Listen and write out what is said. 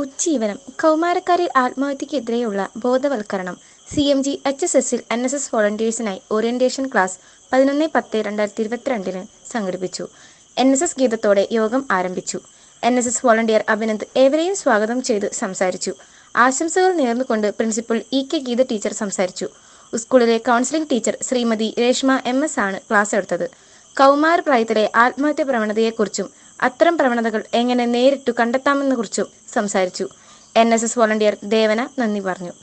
ഉജ്ജീവനം കൗമാരക്കാരിൽ ആത്മഹത്യക്കെതിരെയുള്ള ബോധവൽക്കരണം C M G H S എസിൽ എൻ എസ് എസ് വോളണ്ടിയേഴ്സിനായി ഓറിയന്റേഷൻ ക്ലാസ് പതിനൊന്ന് പത്ത് രണ്ടായിരത്തി ഇരുപത്തിരണ്ടിന് സംഘടിപ്പിച്ചു എൻ എസ് എസ് ഗീതത്തോടെ യോഗം ആരംഭിച്ചു N S S volunteer Abhinand ഏവരെയും സ്വാഗതം ചെയ്ത് സംസാരിച്ചു ആശംസകൾ നേർന്നുകൊണ്ട് principal E K Geetha teacher സംസാരിച്ചു സ്കൂളിലെ counselling teacher Shrimati Reshma M S ആണ് ക്ലാസ് എടുത്തത് കൗമാര പ്രായത്തിലെ ആത്മഹത്യ പ്രവണതയെക്കുറിച്ചും അത്തരം പ്രവണതകൾ എങ്ങനെ നേരിട്ടു കണ്ടെത്താമെന്ന കുറിച്ചും സംസാരിച്ചു N S S volunteer Devana നന്ദി പറഞ്ഞു